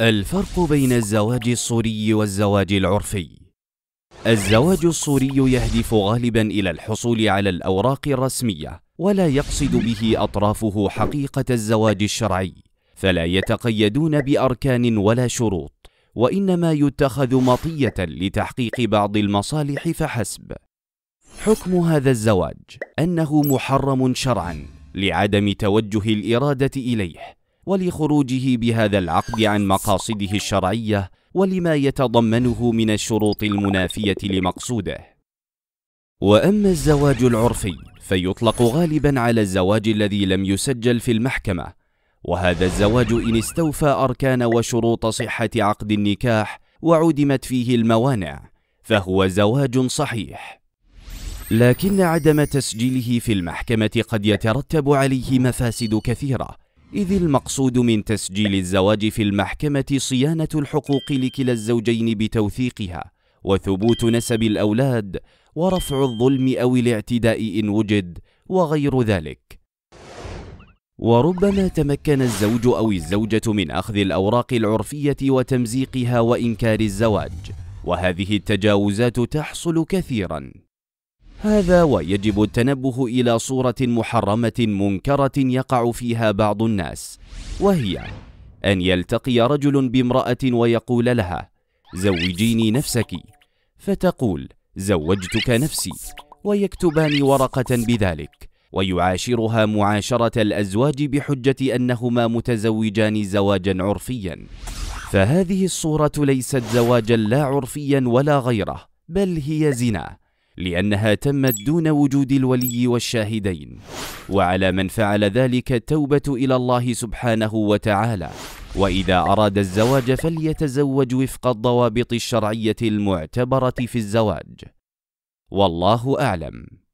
الفرق بين الزواج الصوري والزواج العرفي الزواج الصوري يهدف غالبا إلى الحصول على الأوراق الرسمية ولا يقصد به أطرافه حقيقة الزواج الشرعي فلا يتقيدون بأركان ولا شروط وإنما يتخذ مطية لتحقيق بعض المصالح فحسب حكم هذا الزواج أنه محرم شرعا لعدم توجه الإرادة إليه ولخروجه بهذا العقد عن مقاصده الشرعية ولما يتضمنه من الشروط المنافية لمقصوده وأما الزواج العرفي فيطلق غالبا على الزواج الذي لم يسجل في المحكمة وهذا الزواج إن استوفى أركان وشروط صحة عقد النكاح وعدمت فيه الموانع فهو زواج صحيح لكن عدم تسجيله في المحكمة قد يترتب عليه مفاسد كثيرة إذ المقصود من تسجيل الزواج في المحكمة صيانة الحقوق لكلا الزوجين بتوثيقها وثبوت نسب الأولاد ورفع الظلم أو الاعتداء إن وجد وغير ذلك وربما تمكن الزوج أو الزوجة من أخذ الأوراق العرفية وتمزيقها وإنكار الزواج وهذه التجاوزات تحصل كثيراً هذا ويجب التنبه إلى صورة محرمة منكرة يقع فيها بعض الناس وهي أن يلتقي رجل بامرأة ويقول لها زوجيني نفسك فتقول زوجتك نفسي ويكتبان ورقة بذلك ويعاشرها معاشرة الأزواج بحجة أنهما متزوجان زواجا عرفيا فهذه الصورة ليست زواجا لا عرفيا ولا غيره بل هي زنا لأنها تمت دون وجود الولي والشاهدين وعلى من فعل ذلك التوبة إلى الله سبحانه وتعالى وإذا أراد الزواج فليتزوج وفق الضوابط الشرعية المعتبرة في الزواج والله أعلم